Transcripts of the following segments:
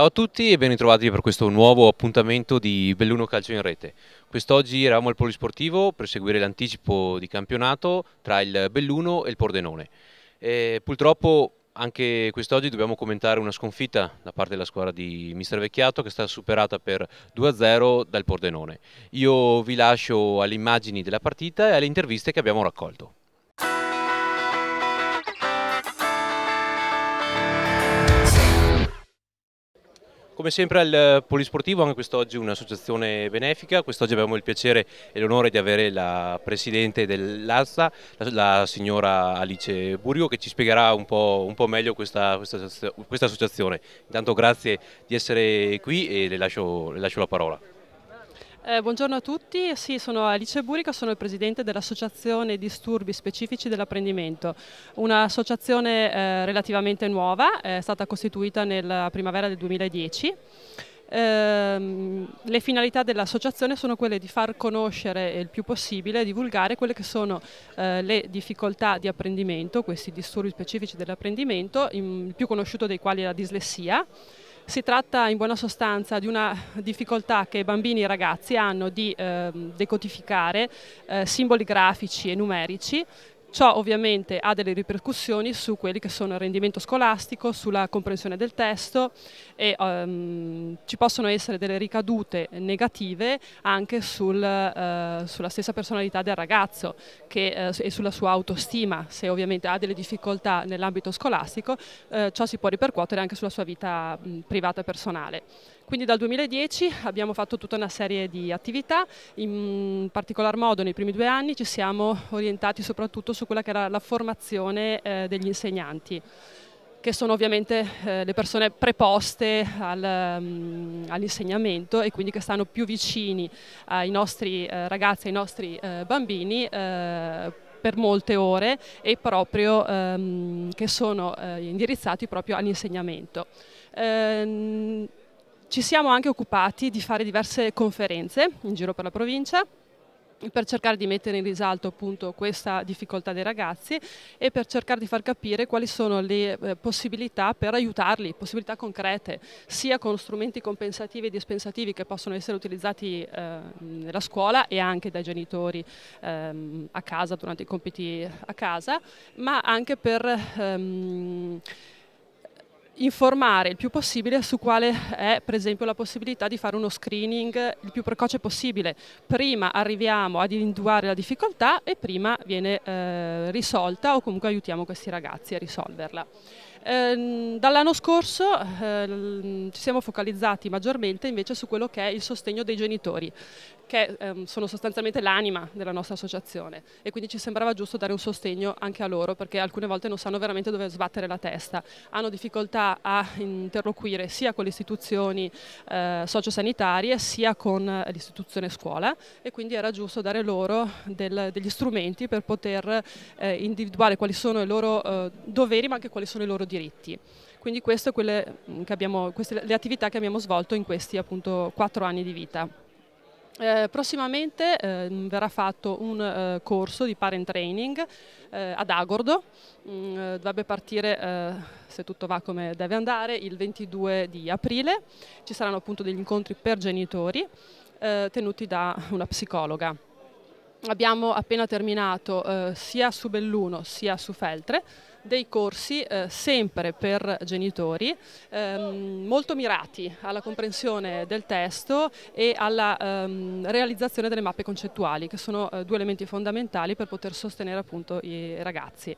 Ciao a tutti e ben ritrovati per questo nuovo appuntamento di Belluno Calcio in Rete. Quest'oggi eravamo al Polisportivo per seguire l'anticipo di campionato tra il Belluno e il Pordenone. E purtroppo anche quest'oggi dobbiamo commentare una sconfitta da parte della squadra di Mister Vecchiato che è stata superata per 2-0 dal Pordenone. Io vi lascio alle immagini della partita e alle interviste che abbiamo raccolto. Come sempre al Polisportivo, anche quest'oggi un'associazione benefica, quest'oggi abbiamo il piacere e l'onore di avere la Presidente dell'Alza, la, la, signora Alice Burio, che ci spiegherà un po', un po meglio questa, questa, questa, associazione. Intanto grazie di essere qui e le lascio, le lascio la parola. Eh, buongiorno a tutti, sì, sono Alice Burica, sono il presidente dell'Associazione Disturbi Specifici dell'Apprendimento, un'associazione eh, relativamente nuova, è stata costituita nella primavera del 2010. Eh, le finalità dell'associazione sono quelle di far conoscere il più possibile, divulgare quelle che sono eh, le difficoltà di apprendimento, questi disturbi specifici dell'apprendimento, il più conosciuto dei quali è la dislessia si tratta in buona sostanza di una difficoltà che bambini e ragazzi hanno di eh, decodificare eh, simboli grafici e numerici Ciò ovviamente ha delle ripercussioni su quelli che sono il rendimento scolastico, sulla comprensione del testo e um, ci possono essere delle ricadute negative anche sul, uh, sulla stessa personalità del ragazzo che, uh, e sulla sua autostima. Se ovviamente ha delle difficoltà nell'ambito scolastico, uh, ciò si può ripercuotere anche sulla sua vita mh, privata e personale. Quindi dal 2010 abbiamo fatto tutta una serie di attività, in particolar modo nei primi due anni ci siamo orientati soprattutto su quella che era la formazione eh, degli insegnanti che sono ovviamente eh, le persone preposte al, um, all'insegnamento e quindi che stanno più vicini ai nostri eh, ragazzi, ai nostri eh, bambini eh, per molte ore e proprio ehm, che sono eh, indirizzati proprio all'insegnamento. Ehm, ci siamo anche occupati di fare diverse conferenze in giro per la provincia per cercare di mettere in risalto appunto questa difficoltà dei ragazzi e per cercare di far capire quali sono le eh, possibilità per aiutarli, possibilità concrete, sia con strumenti compensativi e dispensativi che possono essere utilizzati eh, nella scuola e anche dai genitori ehm, a casa durante i compiti a casa, ma anche per... Ehm, informare il più possibile su quale è per esempio la possibilità di fare uno screening il più precoce possibile. Prima arriviamo ad individuare la difficoltà e prima viene eh, risolta o comunque aiutiamo questi ragazzi a risolverla. Ehm, dall'anno scorso eh, ci siamo focalizzati maggiormente invece su quello che è il sostegno dei genitori, che ehm, sono sostanzialmente l'anima della nostra associazione e quindi ci sembrava giusto dare un sostegno anche a loro perché alcune volte non sanno veramente dove sbattere la testa, hanno difficoltà a interloquire sia con le istituzioni eh, sociosanitarie sia con eh, l'istituzione scuola e quindi era giusto dare loro del, degli strumenti per poter eh, individuare quali sono i loro eh, doveri ma anche quali sono i loro diritti. Quindi mm, queste sono le attività che abbiamo svolto in questi appunto quattro anni di vita. Eh, prossimamente eh, verrà fatto un eh, corso di parent training eh, ad Agordo, mm, eh, dovrebbe partire, eh, se tutto va come deve andare, il 22 di aprile, ci saranno appunto degli incontri per genitori tenuti da una psicologa abbiamo appena terminato eh, sia su Belluno sia su Feltre dei corsi eh, sempre per genitori ehm, molto mirati alla comprensione del testo e alla ehm, realizzazione delle mappe concettuali che sono eh, due elementi fondamentali per poter sostenere appunto i ragazzi.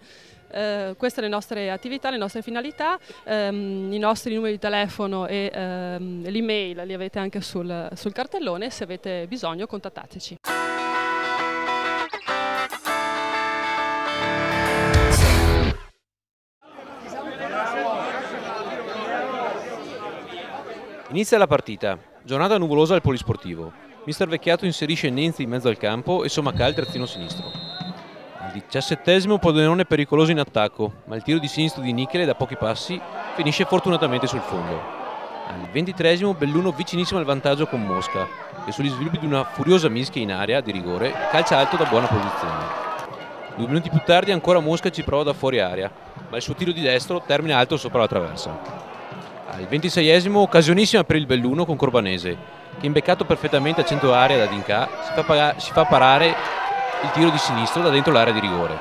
Eh, queste sono le nostre attività, le nostre finalità, ehm, i nostri numeri di telefono e ehm, l'email li avete anche sul, sul cartellone, se avete bisogno contattateci. Inizia la partita, giornata nuvolosa al polisportivo. Mister Vecchiato inserisce Nenzi in mezzo al campo e Somacà al terzino sinistro. Al diciassettesimo Podonone pericoloso in attacco, ma il tiro di sinistro di Nichele da pochi passi finisce fortunatamente sul fondo. Al ventitresimo Belluno vicinissimo al vantaggio con Mosca, che sugli sviluppi di una furiosa mischia in area di rigore calcia alto da buona posizione. Due minuti più tardi ancora Mosca ci prova da fuori area, ma il suo tiro di destro termina alto sopra la traversa. Al 26esimo occasionissima per il Belluno con Corbanese che imbeccato perfettamente a centro area da Dinca si fa, si fa parare il tiro di sinistro da dentro l'area di rigore.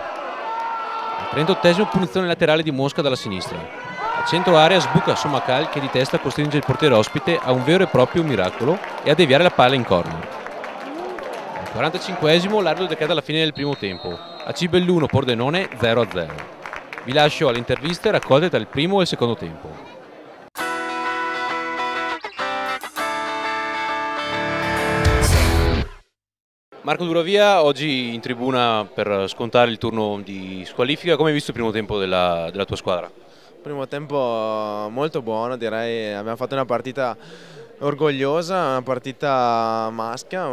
Al 38esimo punizione laterale di Mosca dalla sinistra. A centro area sbuca Somacal che di testa costringe il portiere ospite a un vero e proprio miracolo e a deviare la palla in corner. Al 45esimo l'arbitro decreta la fine del primo tempo. A Cibelluno, Pordenone 0-0. Vi lascio alle interviste raccolte tra il primo e il secondo tempo. Marco Duravia oggi in tribuna per scontare il turno di squalifica, come hai visto il primo tempo della, della tua squadra? Primo tempo molto buono direi, abbiamo fatto una partita orgogliosa, una partita maschia,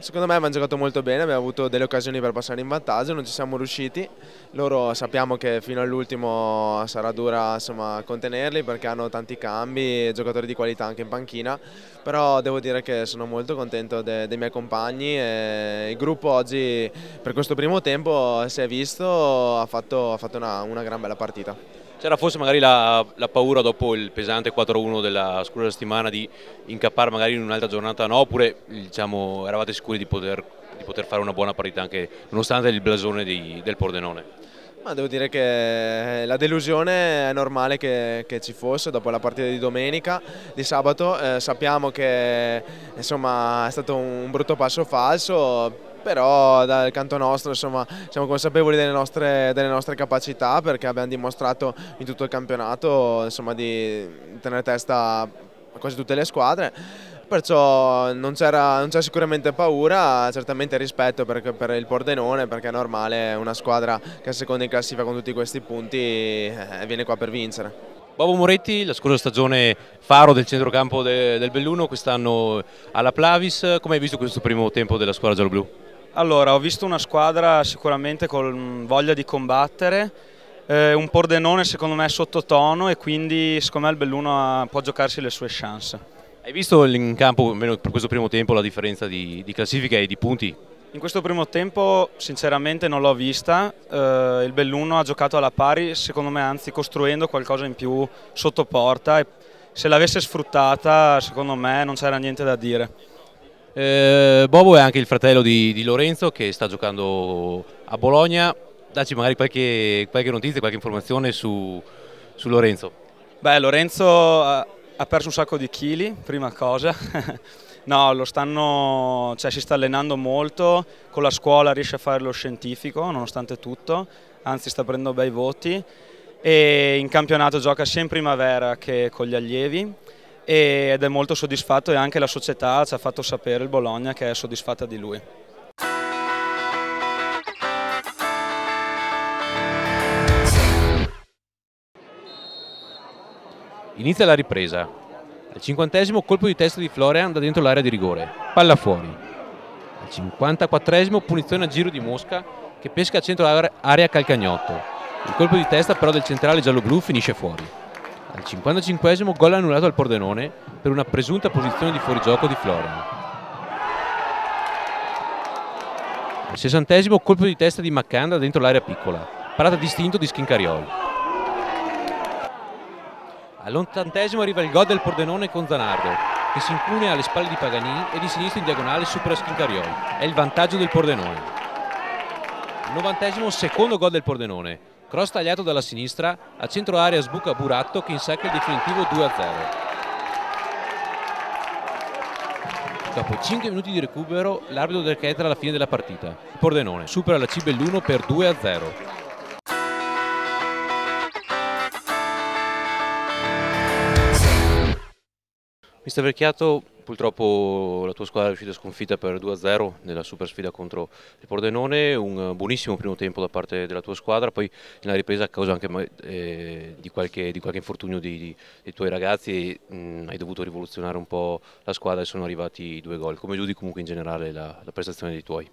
secondo me abbiamo giocato molto bene, abbiamo avuto delle occasioni per passare in vantaggio, non ci siamo riusciti, loro sappiamo che fino all'ultimo sarà dura insomma, contenerli perché hanno tanti cambi, giocatori di qualità anche in panchina, però devo dire che sono molto contento de dei miei compagni e il gruppo oggi per questo primo tempo si è visto, ha fatto, ha fatto una, una gran bella partita. C'era forse magari la, la, paura dopo il pesante 4-1 della scorsa settimana di incappare magari in un'altra giornata no, oppure diciamo, eravate sicuri di poter, di poter, fare una buona partita anche nonostante il blasone di, del Pordenone? Ma devo dire che eh, la delusione è normale che, che, ci fosse dopo la partita di domenica, di sabato. Eh, sappiamo che insomma, è stato un brutto passo falso, però dal canto nostro insomma, siamo consapevoli delle nostre, delle nostre, capacità perché abbiamo dimostrato in tutto il campionato insomma, di tenere testa a quasi tutte le squadre perciò non c'è sicuramente paura, certamente rispetto per, per, il Pordenone perché è normale una squadra che a seconda in classifica con tutti questi punti eh, viene qua per vincere. Bobo Moretti, la scorsa stagione faro del centrocampo de, del Belluno, quest'anno alla Plavis, come hai visto questo primo tempo della squadra gialloblu? Allora, ho visto una squadra sicuramente con voglia di combattere, eh, un Pordenone secondo me sottotono e quindi secondo me il Belluno può giocarsi le sue chance. Hai visto in campo, almeno per questo primo tempo, la differenza di, di classifica e di punti? In questo primo tempo sinceramente non l'ho vista, eh, il Belluno ha giocato alla pari, secondo me anzi costruendo qualcosa in più sotto porta e se l'avesse sfruttata secondo me non c'era niente da dire. Eh, Bobo è anche il fratello di, di, Lorenzo che sta giocando a Bologna. Dacci magari qualche, qualche notizia, qualche informazione su, su Lorenzo. Beh, Lorenzo ha perso un sacco di chili, prima cosa. No, lo stanno, cioè, si sta allenando molto, con la scuola riesce a fare lo scientifico nonostante tutto, anzi sta prendendo bei voti e in campionato gioca sia in primavera che con gli allievi ed è molto soddisfatto e anche la società ci ha fatto sapere il Bologna che è soddisfatta di lui. Inizia la ripresa. Al cinquantesimo colpo di testa di Florian da dentro l'area di rigore. Palla fuori. Al cinquantaquattresimo punizione a giro di Mosca che pesca a centro area Calcagnotto. Il colpo di testa però del centrale giallo-blu finisce fuori. Al 55 gol annullato al Pordenone per una presunta posizione di fuorigioco di Florian. Al 60 colpo di testa di Maccanda dentro l'area piccola, parata distinto di Schincarioli. All'ottantesimo arriva il gol del Pordenone con Zanardo, che si incunea alle spalle di Paganini e di sinistra in diagonale supera Schincarioli. È il vantaggio del Pordenone. Novantesimo secondo gol del Pordenone. Cross tagliato dalla sinistra, a centro area sbuca Buratto che insacca il definitivo 2-0. Dopo 5 minuti di recupero, l'arbitro del Chetra alla fine della partita. Il Pordenone supera la Cibelluno per 2-0. Mister Vecchiato, Purtroppo la tua squadra è uscita sconfitta per 2-0 nella super sfida contro il Pordenone, un buonissimo primo tempo da parte della tua squadra, poi nella ripresa a causa anche eh, di, qualche, di, qualche, infortunio di, di, dei tuoi ragazzi mh, mm, hai dovuto rivoluzionare un po' la squadra e sono arrivati i due gol. Come giudi comunque in generale la, la prestazione dei tuoi?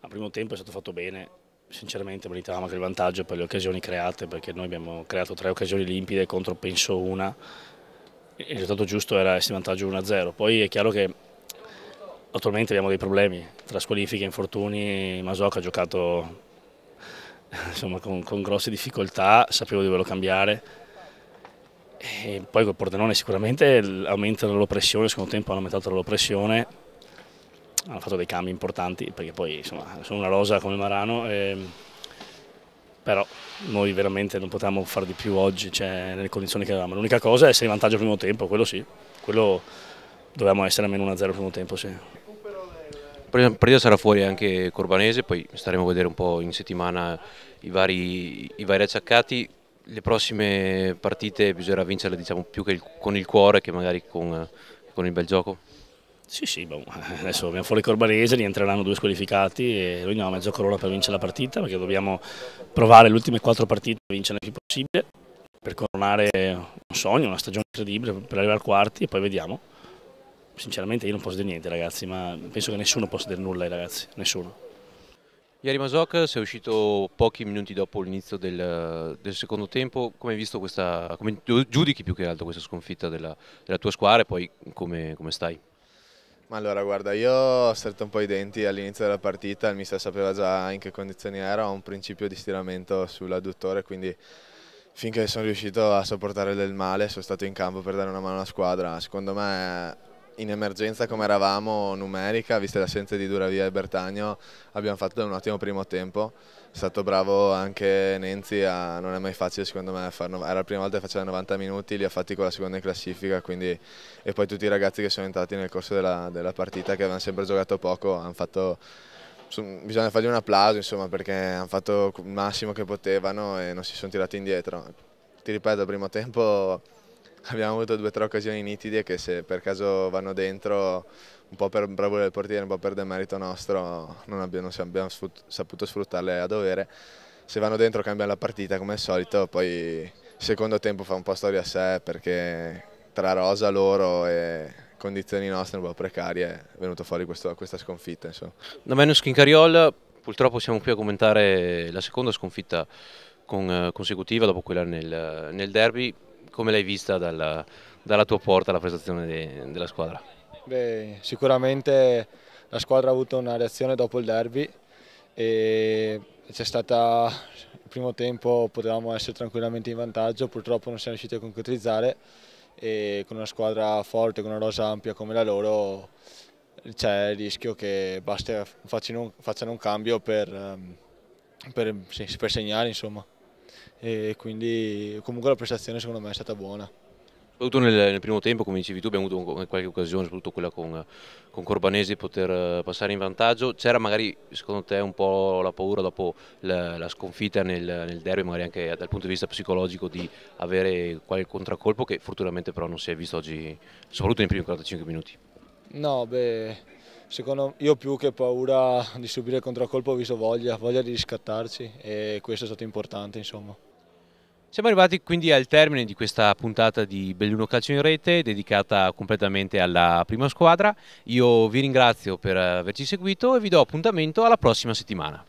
Al primo tempo è stato fatto bene, sinceramente meritavamo anche il vantaggio per le occasioni create perché noi abbiamo creato tre occasioni limpide contro penso una il risultato giusto era essere in vantaggio 1-0, poi è chiaro che attualmente abbiamo dei problemi tra squalifiche, infortuni, Masoca ha giocato insomma, con, con, grosse difficoltà, sapevo di doverlo cambiare e poi col Pordenone sicuramente aumenta la loro pressione, nel secondo tempo hanno aumentato la loro pressione, hanno fatto dei cambi importanti perché poi insomma, sono una rosa come Marano e ehm, però noi veramente non potevamo fare di più oggi cioè, nelle condizioni che avevamo. L'unica cosa è essere in vantaggio al primo tempo, quello sì, quello dovevamo essere almeno 1-0 al primo tempo, sì. La sarà fuori anche Corbanese, poi staremo a vedere un po' in settimana i vari, i vari acciaccati. Le prossime partite bisognerà vincerle diciamo, più il, con il cuore che magari con, con il bel gioco? Sì, sì, boh, adesso abbiamo fuori Corbanese, rientreranno due squalificati e noi ha a mezzo corona per vincere la partita perché dobbiamo provare le ultime quattro partite a vincere il più possibile per coronare un sogno, una stagione incredibile per arrivare al quarti e poi vediamo. Sinceramente io non posso dire niente ragazzi, ma penso che nessuno possa dire nulla ai ragazzi, nessuno. Ieri Masok sei uscito pochi minuti dopo l'inizio del, del, secondo tempo, come hai visto questa, come giudichi più che altro questa sconfitta della, della tua squadra e poi come, come stai? Ma allora guarda, io ho stretto un po' i denti all'inizio della partita, il mister sapeva già in che condizioni ero, ho un principio di stiramento sull'adduttore, quindi finché sono riuscito a sopportare del male sono stato in campo per dare una mano alla squadra. Secondo me in emergenza come eravamo numerica, viste l'assenza di Duravia e Bertagno, abbiamo fatto un ottimo primo tempo è stato bravo anche Nenzi, a, non è mai facile secondo me, far, era la prima volta che faceva 90 minuti, li ha fatti con la seconda in classifica quindi, e poi tutti i ragazzi che sono entrati nel corso della, della partita che avevano sempre giocato poco hanno fatto bisogna fargli un applauso insomma, perché hanno fatto il massimo che potevano e non si sono tirati indietro. Ti ripeto, al primo tempo abbiamo avuto due o tre occasioni nitide che se per caso vanno dentro, un po' per bravura del portiere, un po' per demerito nostro, non abbiamo, non abbiamo saputo sfruttarle a dovere. Se vanno dentro cambia la partita come al solito, poi il secondo tempo fa un po' storia a sé perché tra rosa loro e condizioni nostre un po' precarie è venuta fuori questo, questa sconfitta. Insomma. Da Venus Kincariol purtroppo siamo qui a commentare la seconda sconfitta con, eh, consecutiva dopo quella nel, nel derby come l'hai vista dalla, dalla, tua porta la prestazione de, della squadra? Beh, sicuramente la squadra ha avuto una reazione dopo il derby e c'è stata il primo tempo potevamo essere tranquillamente in vantaggio, purtroppo non siamo riusciti a concretizzare e con una squadra forte, con una rosa ampia come la loro c'è il rischio che basta facciano, un cambio per, ehm, per, per segnare insomma e quindi comunque la prestazione secondo me è stata buona. Soprattutto nel, nel, primo tempo, come dicevi tu, abbiamo avuto qualche occasione, soprattutto quella con, con Corbanesi, poter eh, passare in vantaggio. C'era magari, secondo te, un po' la paura dopo la, la sconfitta nel, nel, derby, magari anche dal punto di vista psicologico, di avere qualche contraccolpo che fortunatamente però non si è visto oggi, soprattutto nei primi 45 minuti. No, beh, secondo io più che paura di subire il contraccolpo ho visto voglia, voglia di riscattarci e questo è stato importante, insomma. Siamo arrivati quindi al termine di questa puntata di Belluno Calcio in Rete dedicata completamente alla prima squadra. Io vi ringrazio per averci seguito e vi do appuntamento alla prossima settimana.